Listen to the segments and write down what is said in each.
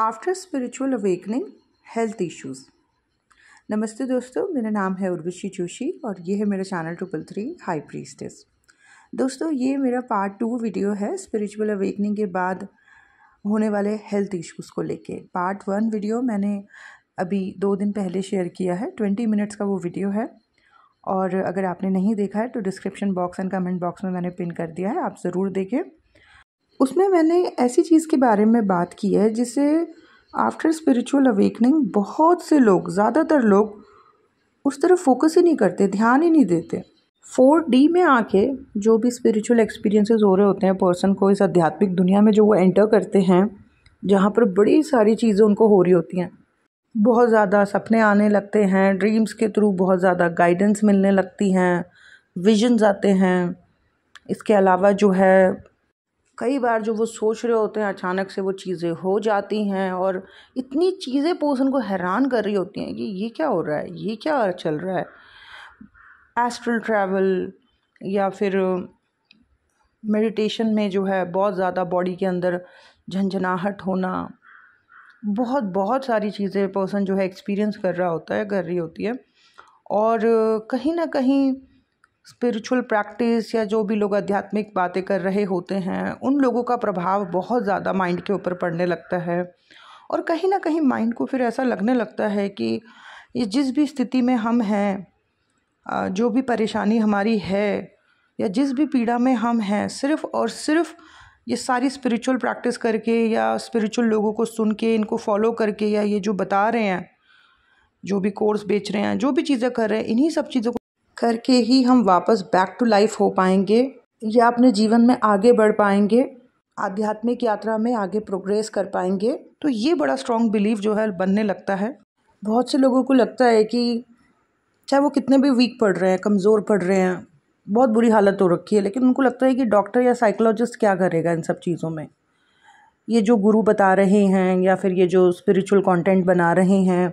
after spiritual awakening health issues नमस्ते दोस्तों मेरा नाम है उर्वशी जोशी और ये है मेरा channel triple three high priestess दोस्तों ये मेरा पार्ट टू वीडियो है स्पिरिचुअल अवेकनिंग के बाद होने वाले हेल्थ इश्यूज़ को लेके पार्ट वन वीडियो मैंने अभी दो दिन पहले शेयर किया है ट्वेंटी मिनट्स का वो वीडियो है और अगर आपने नहीं देखा है तो description box and comment box में मैंने पिन कर दिया है आप ज़रूर देखें उसमें मैंने ऐसी चीज़ के बारे में बात की है जिसे आफ्टर स्पिरिचुअल अवेकनिंग बहुत से लोग ज़्यादातर लोग उस तरफ फोकस ही नहीं करते ध्यान ही नहीं देते फोर डी में आके जो भी स्पिरिचुअल एक्सपीरियंसेस हो रहे होते हैं पर्सन को इस आध्यात्मिक दुनिया में जो वो एंटर करते हैं जहाँ पर बड़ी सारी चीज़ें उनको हो रही होती हैं बहुत ज़्यादा सपने आने लगते हैं ड्रीम्स के थ्रू बहुत ज़्यादा गाइडेंस मिलने लगती हैं विजन्स आते हैं इसके अलावा जो है कई बार जो वो सोच रहे होते हैं अचानक से वो चीज़ें हो जाती हैं और इतनी चीज़ें पोसन को हैरान कर रही होती हैं कि ये क्या हो रहा है ये क्या चल रहा है एस्ट्रल ट्रैवल या फिर मेडिटेशन में जो है बहुत ज़्यादा बॉडी के अंदर झंझनाहट होना बहुत बहुत सारी चीज़ें पर्सन जो है एक्सपीरियंस कर रहा होता है कर रही होती है और कहीं ना कहीं स्पिरिचुअल प्रैक्टिस या जो भी लोग आध्यात्मिक बातें कर रहे होते हैं उन लोगों का प्रभाव बहुत ज़्यादा माइंड के ऊपर पड़ने लगता है और कहीं ना कहीं माइंड को फिर ऐसा लगने लगता है कि ये जिस भी स्थिति में हम हैं जो भी परेशानी हमारी है या जिस भी पीड़ा में हम हैं सिर्फ़ और सिर्फ़ ये सारी स्पिरिचुअल प्रैक्टिस करके या स्पिरिचुअल लोगों को सुन के इनको फॉलो करके या ये जो बता रहे हैं जो भी कोर्स बेच रहे हैं जो भी चीज़ें कर रहे हैं इन्हीं सब चीज़ों को करके ही हम वापस बैक टू लाइफ हो पाएंगे या अपने जीवन में आगे बढ़ पाएंगे आध्यात्मिक यात्रा में आगे प्रोग्रेस कर पाएंगे तो ये बड़ा स्ट्रॉन्ग बिलीव जो है बनने लगता है बहुत से लोगों को लगता है कि चाहे वो कितने भी वीक पढ़ रहे हैं कमज़ोर पढ़ रहे हैं बहुत बुरी हालत हो रखी है लेकिन उनको लगता है कि डॉक्टर या साइकोलॉजिस्ट क्या करेगा इन सब चीज़ों में ये जो गुरु बता रहे हैं या फिर ये जो स्पिरिचुअल कंटेंट बना रहे हैं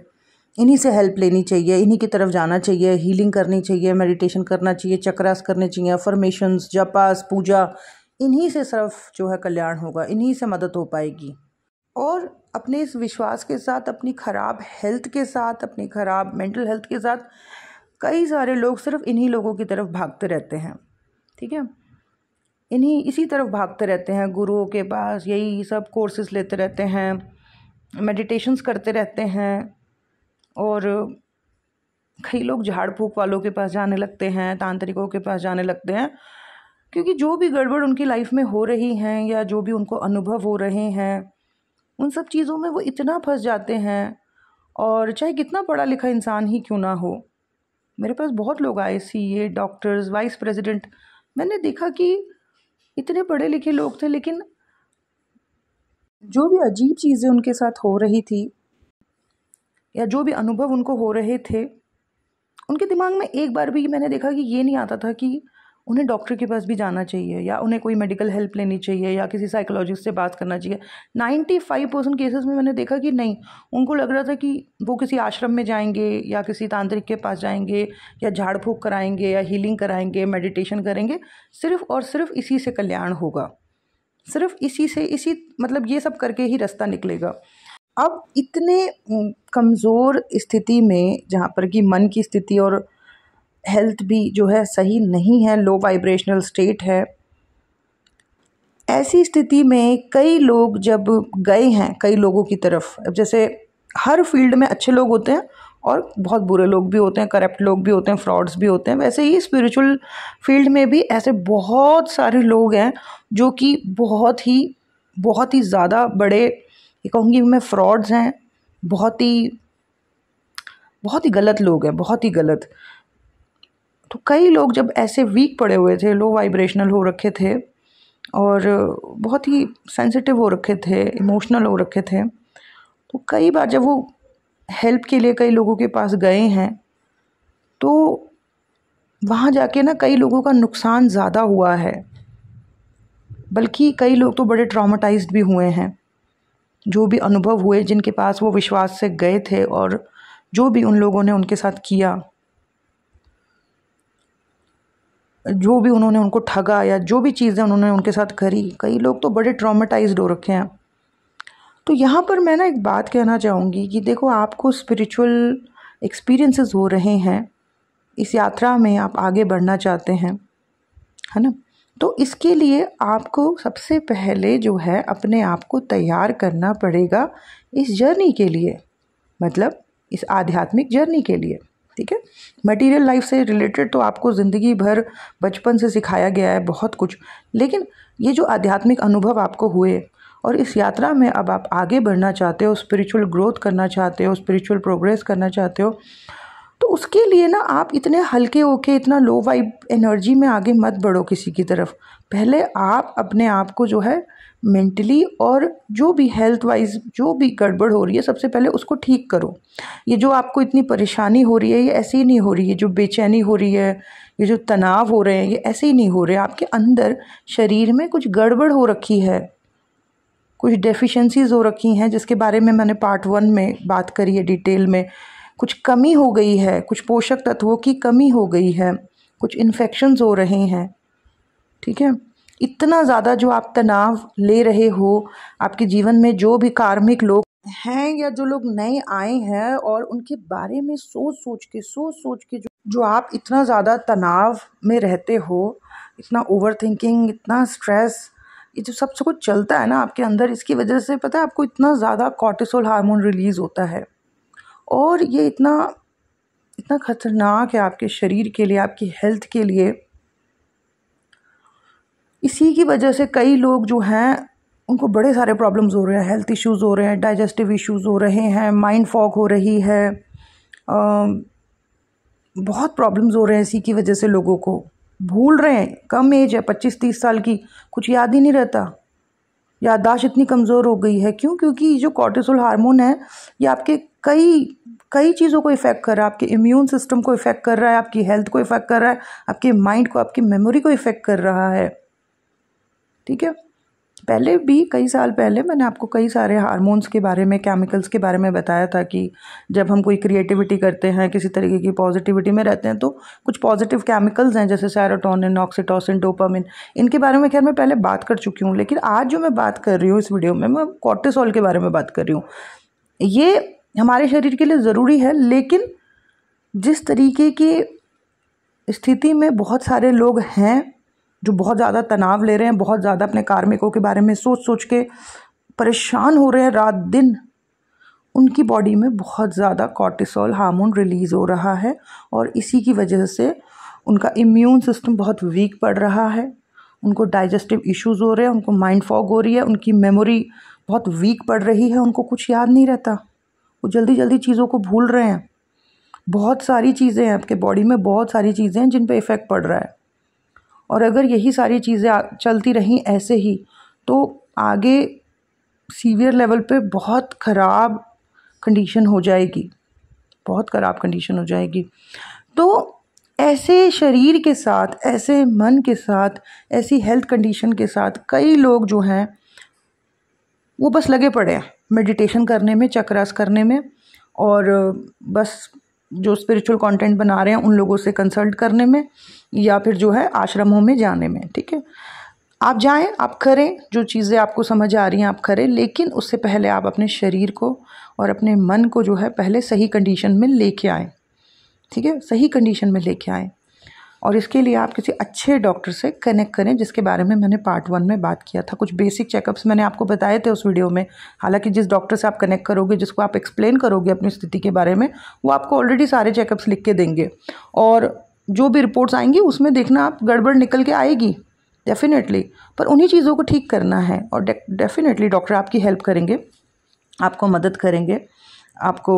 इन्हीं से हेल्प लेनी चाहिए इन्हीं की तरफ जाना चाहिए हीलिंग करनी चाहिए मेडिटेशन करना चाहिए चक्रास करने चाहिए अफर्मेशन जपास पूजा इन्हीं से सिर्फ जो है कल्याण होगा इन्हीं से मदद हो पाएगी और अपने इस विश्वास के साथ अपनी ख़राब हेल्थ के साथ अपनी ख़राब मेंटल हेल्थ के साथ कई सारे लोग सिर्फ इन्हीं लोगों की तरफ भागते रहते हैं ठीक है इन्हीं इसी तरफ भागते रहते हैं गुरुओं के पास यही सब कोर्सेज लेते रहते हैं मेडिटेशंस करते रहते हैं और कई लोग झाड़ फूक वालों के पास जाने लगते हैं तांत्रिकों के पास जाने लगते हैं क्योंकि जो भी गड़बड़ उनकी लाइफ में हो रही हैं या जो भी उनको अनुभव हो रहे हैं उन सब चीज़ों में वो इतना फंस जाते हैं और चाहे कितना पढ़ा लिखा इंसान ही क्यों ना हो मेरे पास बहुत लोग आए C A doctors vice president मैंने देखा कि इतने पढ़े लिखे लोग थे लेकिन जो भी अजीब चीज़ें उनके साथ हो रही थी या जो भी अनुभव उनको हो रहे थे उनके दिमाग में एक बार भी मैंने देखा कि ये नहीं आता था कि उन्हें डॉक्टर के पास भी जाना चाहिए या उन्हें कोई मेडिकल हेल्प लेनी चाहिए या किसी साइकोलॉजिस्ट से बात करना चाहिए नाइन्टी फाइव परसेंट केसेस में मैंने देखा कि नहीं उनको लग रहा था कि वो किसी आश्रम में जाएंगे या किसी तांत्रिक के पास जाएंगे या झाड़ फूक कराएंगे या हीलिंग कराएंगे मेडिटेशन करेंगे सिर्फ और सिर्फ इसी से कल्याण होगा सिर्फ इसी से इसी मतलब ये सब करके ही रास्ता निकलेगा अब इतने कमज़ोर स्थिति में जहाँ पर कि मन की स्थिति और हेल्थ भी जो है सही नहीं है लो वाइब्रेशनल स्टेट है ऐसी स्थिति में कई लोग जब गए हैं कई लोगों की तरफ अब जैसे हर फील्ड में अच्छे लोग होते हैं और बहुत बुरे लोग भी होते हैं करप्ट लोग भी होते हैं फ्रॉड्स भी होते हैं वैसे ही स्पिरिचुअल फील्ड में भी ऐसे बहुत सारे लोग हैं जो कि बहुत ही बहुत ही ज़्यादा बड़े ये कहूँगी मैं फ्रॉड्स हैं बहुत ही बहुत ही गलत लोग हैं बहुत ही गलत तो कई लोग जब ऐसे वीक पड़े हुए थे लो वाइब्रेशनल हो रखे थे और बहुत ही सेंसिटिव हो रखे थे इमोशनल हो रखे थे तो कई बार जब वो हेल्प के लिए कई लोगों के पास गए हैं तो वहाँ जाके ना कई लोगों का नुकसान ज़्यादा हुआ है बल्कि कई लोग तो बड़े ट्रामाटाइज भी हुए हैं जो भी अनुभव हुए जिनके पास वो विश्वास से गए थे और जो भी उन लोगों ने उनके साथ किया जो भी उन्होंने उनको ठगा या जो भी चीज़ें उन्होंने उनके साथ करी कई लोग तो बड़े ट्रामेटाइज हो रखे हैं तो यहाँ पर मैं ना एक बात कहना चाहूँगी कि देखो आपको स्पिरिचुअल एक्सपीरियंसेस हो रहे हैं इस यात्रा में आप आगे बढ़ना चाहते हैं है ना तो इसके लिए आपको सबसे पहले जो है अपने आप को तैयार करना पड़ेगा इस जर्नी के लिए मतलब इस आध्यात्मिक जर्नी के लिए ठीक है मटेरियल लाइफ से रिलेटेड तो आपको ज़िंदगी भर बचपन से सिखाया गया है बहुत कुछ लेकिन ये जो आध्यात्मिक अनुभव आपको हुए और इस यात्रा में अब आप आगे बढ़ना चाहते हो स्पिरिचुअल ग्रोथ करना चाहते हो स्पिरिचुअल प्रोग्रेस करना चाहते हो उसके लिए ना आप इतने हल्के होके इतना लो वाइब एनर्जी में आगे मत बढ़ो किसी की तरफ पहले आप अपने आप को जो है मेंटली और जो भी हेल्थ वाइज जो भी गड़बड़ हो रही है सबसे पहले उसको ठीक करो ये जो आपको इतनी परेशानी हो रही है ये ऐसे ही नहीं हो रही है जो बेचैनी हो रही है ये जो तनाव हो रहे हैं ये ऐसे ही नहीं हो रहे आपके अंदर शरीर में कुछ गड़बड़ हो रखी है कुछ डेफिशिएंसीज हो रखी हैं जिसके बारे में मैंने पार्ट वन में बात करी है डिटेल में कुछ कमी हो गई है कुछ पोषक तत्वों की कमी हो गई है कुछ इन्फेक्शन्स हो रहे हैं ठीक है इतना ज़्यादा जो आप तनाव ले रहे हो आपके जीवन में जो भी कार्मिक लोग हैं या जो लोग नए आए हैं और उनके बारे में सोच सोच के सोच सोच के जो जो आप इतना ज़्यादा तनाव में रहते हो इतना ओवर थिंकिंग इतना स्ट्रेस ये जो सबसे कुछ चलता है ना आपके अंदर इसकी वजह से पता है आपको इतना ज़्यादा कॉर्टिसोल हार्मोन रिलीज़ होता है और ये इतना इतना ख़तरनाक है आपके शरीर के लिए आपकी हेल्थ के लिए इसी की वजह से कई लोग जो हैं उनको बड़े सारे प्रॉब्लम्स हो रहे हैं हेल्थ इश्यूज़ हो रहे हैं डाइजेस्टिव इश्यूज़ हो रहे हैं माइंड फॉग हो रही है आ, बहुत प्रॉब्लम्स हो रहे हैं इसी की वजह से लोगों को भूल रहे हैं कम एज है पच्चीस तीस साल की कुछ याद ही नहीं रहता याददाश्त इतनी कमज़ोर हो गई है क्यों क्योंकि ये जो कॉर्टिसोल हार्मोन है ये आपके कई कई चीज़ों को इफ़ेक्ट कर रहा है आपके इम्यून सिस्टम को इफ़ेक्ट कर रहा है आपकी हेल्थ को इफ़ेक्ट कर रहा है आपके माइंड को आपकी मेमोरी को इफ़ेक्ट कर रहा है ठीक है पहले भी कई साल पहले मैंने आपको कई सारे हार्मोन्स के बारे में केमिकल्स के बारे में बताया था कि जब हम कोई क्रिएटिविटी करते हैं किसी तरीके की पॉजिटिविटी में रहते हैं तो कुछ पॉजिटिव केमिकल्स हैं जैसे सैरोटोनिन ऑक्सीटोसिन डोपामिन इनके बारे में खैर मैं पहले बात कर चुकी हूँ लेकिन आज जो मैं बात कर रही हूँ इस वीडियो में मैं कॉर्टिसोल के बारे में बात कर रही हूँ ये हमारे शरीर के लिए ज़रूरी है लेकिन जिस तरीके की स्थिति में बहुत सारे लोग हैं जो बहुत ज़्यादा तनाव ले रहे हैं बहुत ज़्यादा अपने कार्मिकों के बारे में सोच सोच के परेशान हो रहे हैं रात दिन उनकी बॉडी में बहुत ज़्यादा कॉर्टिसोल हार्मोन रिलीज़ हो रहा है और इसी की वजह से उनका इम्यून सिस्टम बहुत वीक पड़ रहा है उनको डाइजेस्टिव इश्यूज़ हो रहे हैं उनको माइंड फॉग हो रही है उनकी मेमोरी बहुत वीक पड़ रही है उनको कुछ याद नहीं रहता वो जल्दी जल्दी चीज़ों को भूल रहे हैं बहुत सारी चीज़ें हैं आपके बॉडी में बहुत सारी चीज़ें हैं जिन पर इफ़ेक्ट पड़ रहा है और अगर यही सारी चीज़ें चलती रहीं ऐसे ही तो आगे सीवियर लेवल पे बहुत ख़राब कंडीशन हो जाएगी बहुत ख़राब कंडीशन हो जाएगी तो ऐसे शरीर के साथ ऐसे मन के साथ ऐसी हेल्थ कंडीशन के साथ कई लोग जो हैं वो बस लगे पड़े हैं मेडिटेशन करने में चक्रास करने में और बस जो स्पिरिचुअल कंटेंट बना रहे हैं उन लोगों से कंसल्ट करने में या फिर जो है आश्रमों में जाने में ठीक है आप जाएं आप करें जो चीज़ें आपको समझ आ रही हैं आप करें लेकिन उससे पहले आप अपने शरीर को और अपने मन को जो है पहले सही कंडीशन में लेके आएँ ठीक है सही कंडीशन में लेके आएँ और इसके लिए आप किसी अच्छे डॉक्टर से कनेक्ट करें जिसके बारे में मैंने पार्ट वन में बात किया था कुछ बेसिक चेकअप्स मैंने आपको बताए थे उस वीडियो में हालांकि जिस डॉक्टर से आप कनेक्ट करोगे जिसको आप एक्सप्लेन करोगे अपनी स्थिति के बारे में वो आपको ऑलरेडी सारे चेकअप्स लिख के देंगे और जो भी रिपोर्ट्स आएंगी उसमें देखना आप गड़बड़ निकल के आएगी डेफिनेटली पर उन्हीं चीज़ों को ठीक करना है और डेफिनेटली डॉक्टर आपकी हेल्प करेंगे आपको मदद करेंगे आपको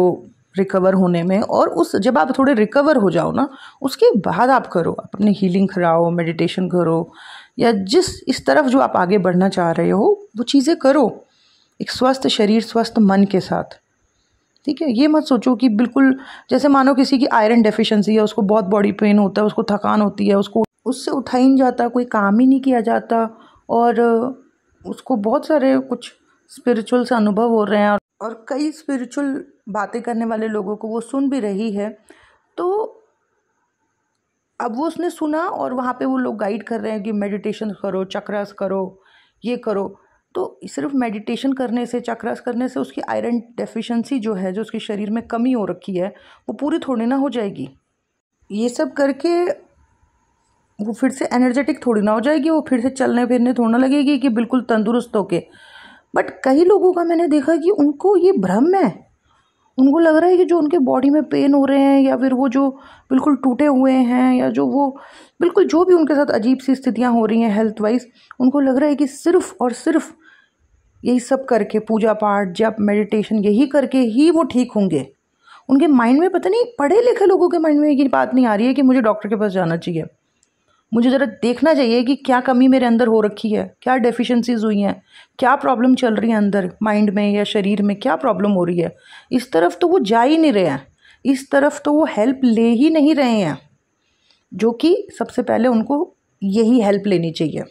रिकवर होने में और उस जब आप थोड़े रिकवर हो जाओ ना उसके बाद आप करो आप अपनी हीलिंग कराओ मेडिटेशन करो या जिस इस तरफ जो आप आगे बढ़ना चाह रहे हो वो चीज़ें करो एक स्वस्थ शरीर स्वस्थ मन के साथ ठीक है ये मत सोचो कि बिल्कुल जैसे मानो किसी की आयरन डेफिशिएंसी है उसको बहुत बॉडी पेन होता है उसको थकान होती है उसको उससे उठा ही नहीं जाता कोई काम ही नहीं किया जाता और उसको बहुत सारे कुछ स्पिरिचुअल से अनुभव हो रहे हैं और और कई स्पिरिचुअल बातें करने वाले लोगों को वो सुन भी रही है तो अब वो उसने सुना और वहाँ पे वो लोग गाइड कर रहे हैं कि मेडिटेशन करो चक्रास करो ये करो तो सिर्फ मेडिटेशन करने से चक्रास करने से उसकी आयरन डेफिशिएंसी जो है जो उसके शरीर में कमी हो रखी है वो पूरी थोड़ी ना हो जाएगी ये सब करके वो फिर से एनर्जेटिक थोड़ी ना हो जाएगी वो फिर से चलने फिरने थोड़ा लगेगी कि बिल्कुल तंदुरुस्त होके बट कई लोगों का मैंने देखा कि उनको ये भ्रम है उनको लग रहा है कि जो उनके बॉडी में पेन हो रहे हैं या फिर वो जो बिल्कुल टूटे हुए हैं या जो वो बिल्कुल जो भी उनके साथ अजीब सी स्थितियाँ हो रही हैं हेल्थ वाइज उनको लग रहा है कि सिर्फ और सिर्फ यही सब करके पूजा पाठ जप मेडिटेशन यही करके ही वो ठीक होंगे उनके माइंड में पता नहीं पढ़े लिखे लोगों के माइंड में ये बात नहीं आ रही है कि मुझे डॉक्टर के पास जाना चाहिए मुझे ज़रा देखना चाहिए कि क्या कमी मेरे अंदर हो रखी है क्या डेफिशिएंसीज हुई हैं क्या प्रॉब्लम चल रही है अंदर माइंड में या शरीर में क्या प्रॉब्लम हो रही है इस तरफ तो वो जा ही नहीं रहे हैं इस तरफ तो वो हेल्प ले ही नहीं रहे हैं जो कि सबसे पहले उनको यही हेल्प लेनी चाहिए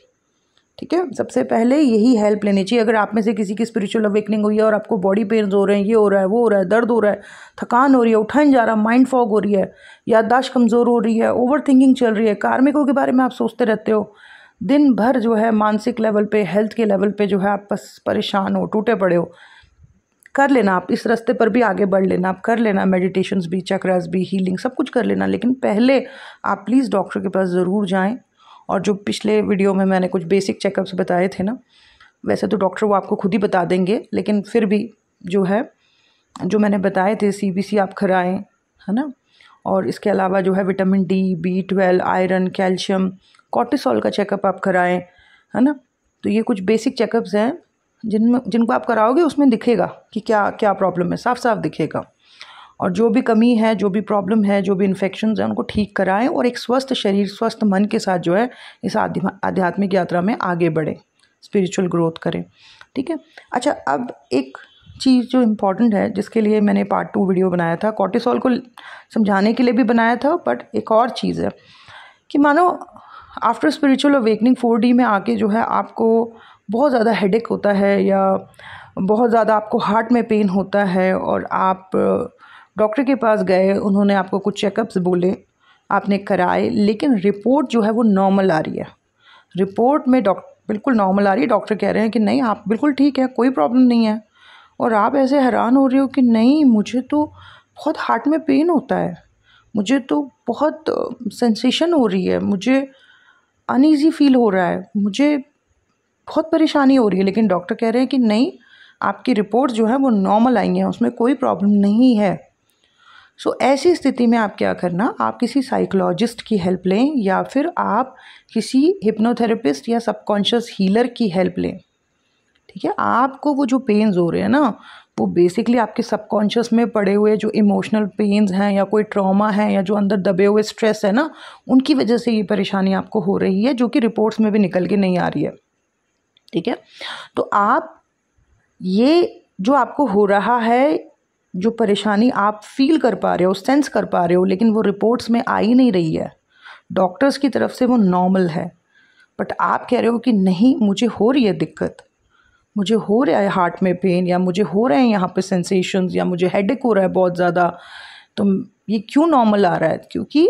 ठीक है सबसे पहले यही हेल्प लेनी चाहिए अगर आप में से किसी की स्पिरिचुअल अवेकनिंग हुई है और आपको बॉडी पेन्स हो रहे हैं ये हो रहा है वो हो रहा है दर्द हो रहा है थकान हो रही है नहीं जा रहा है माइंड फॉग हो रही है याददाश्त कमज़ोर हो रही है ओवर थिंकिंग चल रही है कार्मिकों के बारे में आप सोचते रहते हो दिन भर जो है मानसिक लेवल पर हेल्थ के लेवल पर जो है आप बस परेशान हो टूटे पड़े हो कर लेना आप इस रास्ते पर भी आगे बढ़ लेना आप कर लेना मेडिटेशंस भी चक्रास भी हीलिंग सब कुछ कर लेना लेकिन पहले आप प्लीज़ डॉक्टर के पास ज़रूर जाएं और जो पिछले वीडियो में मैंने कुछ बेसिक चेकअप्स बताए थे ना वैसे तो डॉक्टर वो आपको खुद ही बता देंगे लेकिन फिर भी जो है जो मैंने बताए थे सी आप कराएँ है ना और इसके अलावा जो है vitamin D B twelve iron calcium cortisol का चेकअप आप कराएं है ना तो ये कुछ बेसिक चेकअप्स हैं जिनमें जिनको आप कराओगे उसमें दिखेगा कि क्या क्या प्रॉब्लम है साफ साफ दिखेगा और जो भी कमी है जो भी प्रॉब्लम है जो भी इन्फेक्शन है उनको ठीक कराएं और एक स्वस्थ शरीर स्वस्थ मन के साथ जो है इस आध्यात्मिक यात्रा में आगे बढ़ें स्पिरिचुअल ग्रोथ करें ठीक है अच्छा अब एक चीज़ जो इम्पॉर्टेंट है जिसके लिए मैंने पार्ट टू वीडियो बनाया था कॉर्टिसोल को समझाने के लिए भी बनाया था बट एक और चीज़ है कि मानो after spiritual awakening four D में आके जो है आपको बहुत ज़्यादा हेडेक होता है या बहुत ज़्यादा आपको हार्ट में पेन होता है और आप डॉक्टर के पास गए उन्होंने आपको कुछ चेकअप्स बोले आपने कराए लेकिन रिपोर्ट जो है वो नॉर्मल आ रही है रिपोर्ट में डॉक्टर बिल्कुल नॉर्मल आ रही है डॉक्टर कह रहे हैं कि नहीं आप बिल्कुल ठीक है कोई प्रॉब्लम नहीं है और आप ऐसे हैरान हो रहे हो कि नहीं मुझे तो बहुत हार्ट में पेन होता है मुझे तो बहुत सेंसेशन हो रही है मुझे अनइजी फील हो रहा है मुझे बहुत परेशानी हो रही है लेकिन डॉक्टर कह रहे हैं कि नहीं आपकी रिपोर्ट जो है वो नॉर्मल आई हैं उसमें कोई प्रॉब्लम नहीं है सो ऐसी स्थिति में आप क्या करना आप किसी साइकोलॉजिस्ट की हेल्प लें या फिर आप किसी हिप्नोथेरेपिस्ट या सबकॉन्शियस हीलर की हेल्प लें ठीक है आपको वो जो पेन्स हो रहे हैं ना वो बेसिकली आपके सबकॉन्शियस में पड़े हुए जो इमोशनल पेन्स हैं या कोई ट्रॉमा है या जो अंदर दबे हुए स्ट्रेस है ना उनकी वजह से ये परेशानी आपको हो रही है जो कि रिपोर्ट्स में भी निकल के नहीं आ रही है ठीक है तो आप ये जो आपको हो रहा है जो परेशानी आप फील कर पा रहे हो सेंस कर पा रहे हो लेकिन वो रिपोर्ट्स में आ ही नहीं रही है डॉक्टर्स की तरफ से वो नॉर्मल है बट आप कह रहे हो कि नहीं मुझे हो रही है दिक्कत मुझे हो रहा है हार्ट में पेन या मुझे हो रहे हैं यहाँ पे सेंसेशंस या मुझे हेडेक हो रहा है बहुत ज़्यादा तो ये क्यों नॉर्मल आ रहा है क्योंकि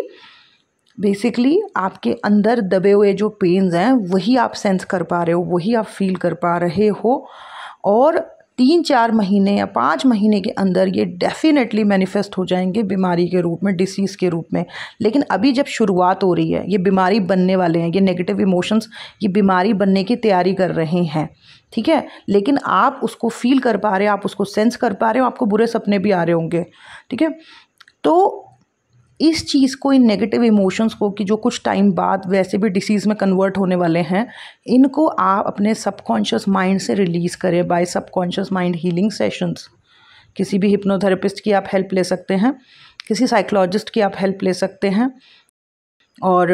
बेसिकली आपके अंदर दबे हुए जो पेन्स हैं वही आप सेंस कर पा रहे हो वही आप फील कर पा रहे हो और तीन चार महीने या पाँच महीने के अंदर ये डेफिनेटली मैनिफेस्ट हो जाएंगे बीमारी के रूप में डिसीज़ के रूप में लेकिन अभी जब शुरुआत हो रही है ये बीमारी बनने वाले हैं ये नेगेटिव इमोशंस ये बीमारी बनने की तैयारी कर रहे हैं ठीक है लेकिन आप उसको फील कर पा रहे हो आप उसको सेंस कर पा रहे हो आपको बुरे सपने भी आ रहे होंगे ठीक है तो इस चीज़ को इन नेगेटिव इमोशंस को कि जो कुछ टाइम बाद वैसे भी डिसीज़ में कन्वर्ट होने वाले हैं इनको आप अपने सबकॉन्शियस माइंड से रिलीज़ करें by subconscious mind healing sessions किसी भी हिप्नोथेरेपिस्ट की आप हेल्प ले सकते हैं किसी साइकोलॉजिस्ट की आप हेल्प ले सकते हैं और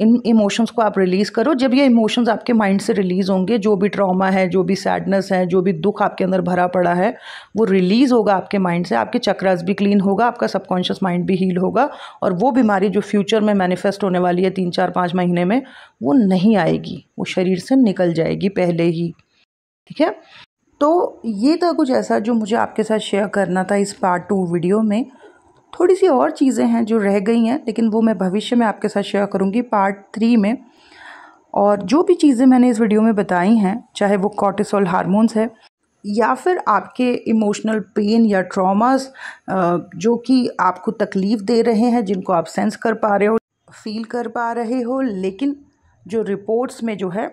इन इमोशंस को आप रिलीज़ करो जब ये इमोशंस आपके माइंड से रिलीज़ होंगे जो भी ट्रॉमा है जो भी सैडनेस है जो भी दुख आपके अंदर भरा पड़ा है वो रिलीज़ होगा आपके माइंड से आपके चक्रास भी क्लीन होगा आपका सबकॉन्शियस माइंड भी हील होगा और वो बीमारी जो फ्यूचर में मैनिफेस्ट होने वाली है तीन चार पाँच महीने में वो नहीं आएगी वो शरीर से निकल जाएगी पहले ही ठीक है तो ये था कुछ ऐसा जो मुझे आपके साथ शेयर करना था इस पार्ट टू वीडियो में थोड़ी सी और चीज़ें हैं जो रह गई हैं लेकिन वो मैं भविष्य में आपके साथ शेयर करूँगी पार्ट थ्री में और जो भी चीज़ें मैंने इस वीडियो में बताई हैं चाहे वो कॉर्टिसोल हारमोन्स है या फिर आपके इमोशनल पेन या ट्रॉमास जो कि आपको तकलीफ़ दे रहे हैं जिनको आप सेंस कर पा रहे हो फील कर पा रहे हो लेकिन जो रिपोर्ट्स में जो है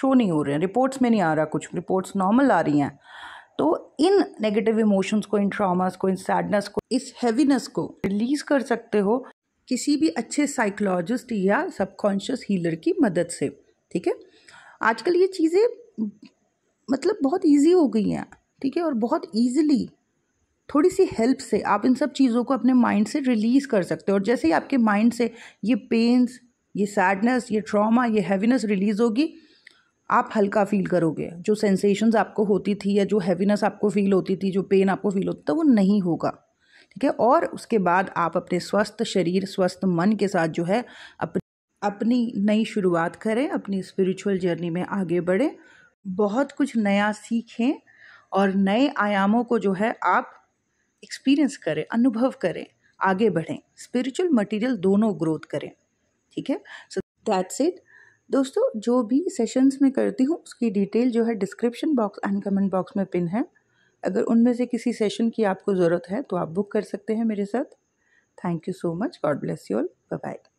शो नहीं हो रहे हैं रिपोर्ट्स में नहीं आ रहा कुछ रिपोर्ट्स नॉर्मल आ रही हैं तो इन नेगेटिव इमोशंस को इन ट्रॉमास को इन सैडनेस को इस हैवीनेस को रिलीज कर सकते हो किसी भी अच्छे साइकोलॉजिस्ट या सबकॉन्शियस हीलर की मदद से ठीक है आजकल ये चीज़ें मतलब बहुत इजी हो गई हैं ठीक है और बहुत इजीली थोड़ी सी हेल्प से आप इन सब चीज़ों को अपने माइंड से रिलीज़ कर सकते हो और जैसे ही आपके माइंड से ये पेन्स ये सैडनेस ये ट्रॉमा ये हैवीनेस रिलीज़ होगी आप हल्का फील करोगे जो सेंसेशंस आपको होती थी या जो हैवीनेस आपको फील होती थी जो पेन आपको फील होता था वो नहीं होगा ठीक है और उसके बाद आप अपने स्वस्थ शरीर स्वस्थ मन के साथ जो है अपनी अपनी नई शुरुआत करें अपनी स्पिरिचुअल जर्नी में आगे बढ़ें बहुत कुछ नया सीखें और नए आयामों को जो है आप एक्सपीरियंस करें अनुभव करें आगे बढ़ें स्पिरिचुअल मटेरियल दोनों ग्रोथ करें ठीक है सो दैट्स इट दोस्तों जो भी सेशंस में करती हूँ उसकी डिटेल जो है description box and comment box में पिन है अगर उनमें से किसी सेशन की आपको ज़रूरत है तो आप बुक कर सकते हैं मेरे साथ thank you so much God bless you all bye